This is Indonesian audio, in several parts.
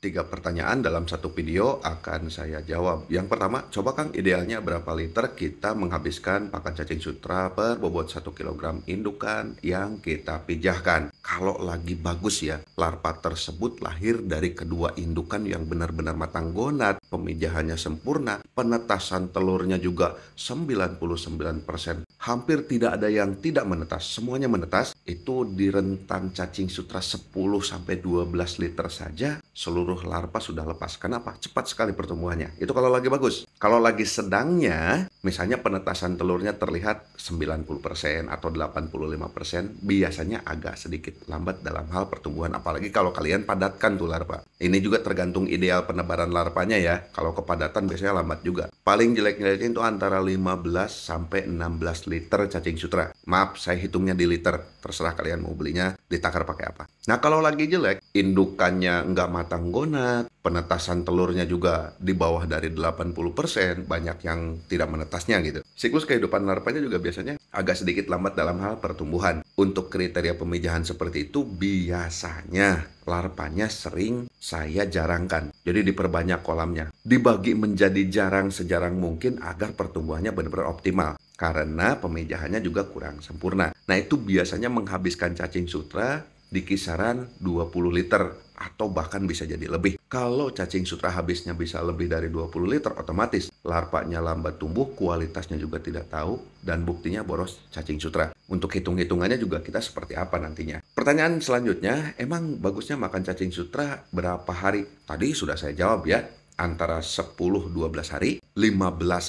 tiga pertanyaan dalam satu video akan saya jawab. Yang pertama, coba Kang idealnya berapa liter kita menghabiskan pakan cacing sutra per bobot 1 kg indukan yang kita pijahkan. Kalau lagi bagus ya, larva tersebut lahir dari kedua indukan yang benar-benar matang gonad, pemijahannya sempurna, penetasan telurnya juga 99% hampir tidak ada yang tidak menetas. Semuanya menetas. Itu di rentan cacing sutra 10 sampai 12 liter saja seluruh larva sudah lepas. Kenapa? Cepat sekali pertumbuhannya. Itu kalau lagi bagus. Kalau lagi sedangnya, misalnya penetasan telurnya terlihat 90% atau 85%, biasanya agak sedikit lambat dalam hal pertumbuhan apalagi kalau kalian padatkan tuh larva. Ini juga tergantung ideal penebaran larvanya ya. Kalau kepadatan biasanya lambat juga. Paling jelek-jeleknya itu antara 15 sampai 16 liter cacing sutra. Maaf, saya hitungnya di liter. Terserah kalian mau belinya ditakar pakai apa. Nah, kalau lagi jelek, indukannya nggak matang gonad, penetasan telurnya juga di bawah dari 80%, banyak yang tidak menetasnya gitu. Siklus kehidupan larvanya juga biasanya agak sedikit lambat dalam hal pertumbuhan. Untuk kriteria pemijahan seperti itu biasanya larpanya sering saya jarangkan. Jadi diperbanyak kolamnya. Dibagi menjadi jarang sejarang mungkin agar pertumbuhannya benar-benar optimal. Karena pemijahannya juga kurang sempurna. Nah itu biasanya menghabiskan cacing sutra di kisaran 20 liter atau bahkan bisa jadi lebih. Kalau cacing sutra habisnya bisa lebih dari 20 liter, otomatis larpanya lambat tumbuh, kualitasnya juga tidak tahu, dan buktinya boros cacing sutra. Untuk hitung-hitungannya juga kita seperti apa nantinya. Pertanyaan selanjutnya, emang bagusnya makan cacing sutra berapa hari? Tadi sudah saya jawab ya, antara 10-12 hari, 15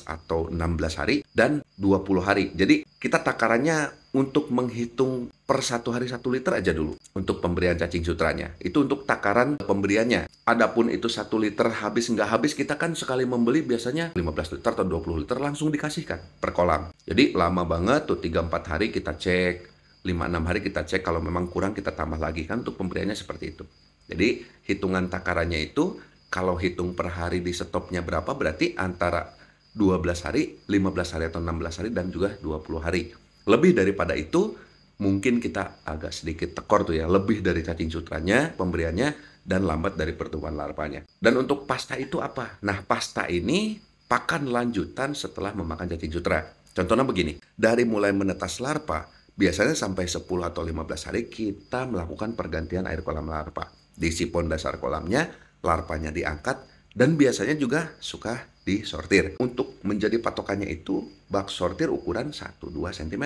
atau 16 hari, dan 20 hari. Jadi kita takarannya untuk menghitung per satu hari satu liter aja dulu untuk pemberian cacing sutranya. Itu untuk takaran pemberiannya. Adapun itu satu liter habis nggak habis, kita kan sekali membeli biasanya 15 liter atau 20 liter langsung dikasihkan per kolam. Jadi lama banget tuh 3-4 hari kita cek, 5-6 hari kita cek, kalau memang kurang kita tambah lagi kan untuk pemberiannya seperti itu. Jadi hitungan takarannya itu kalau hitung per hari di stopnya berapa berarti antara 12 hari, 15 hari atau 16 hari dan juga 20 hari. Lebih daripada itu mungkin kita agak sedikit tekor tuh ya, lebih dari cacing sutranya, pemberiannya dan lambat dari pertumbuhan larvanya. Dan untuk pasta itu apa? Nah, pasta ini pakan lanjutan setelah memakan cacing sutra. Contohnya begini, dari mulai menetas larva, biasanya sampai 10 atau 15 hari kita melakukan pergantian air kolam larva. Di sipon dasar kolamnya, larpanya diangkat, dan biasanya juga suka disortir. Untuk menjadi patokannya itu, bak sortir ukuran 1-2 cm.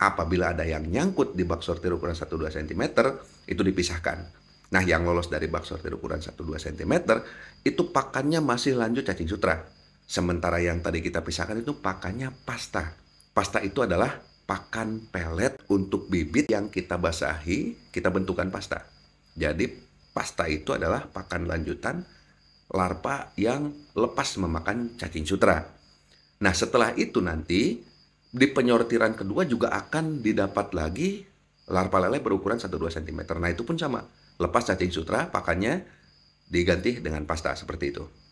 Apabila ada yang nyangkut di bak sortir ukuran 1-2 cm, itu dipisahkan. Nah, yang lolos dari bak sortir ukuran 1-2 cm, itu pakannya masih lanjut cacing sutra. Sementara yang tadi kita pisahkan itu pakannya pasta. Pasta itu adalah pakan pelet untuk bibit yang kita basahi, kita bentukkan pasta. Jadi Pasta itu adalah pakan lanjutan larva yang lepas memakan cacing sutra. Nah, setelah itu nanti di penyortiran kedua juga akan didapat lagi larva lele berukuran 1-2 cm. Nah, itu pun sama. Lepas cacing sutra, pakannya diganti dengan pasta seperti itu.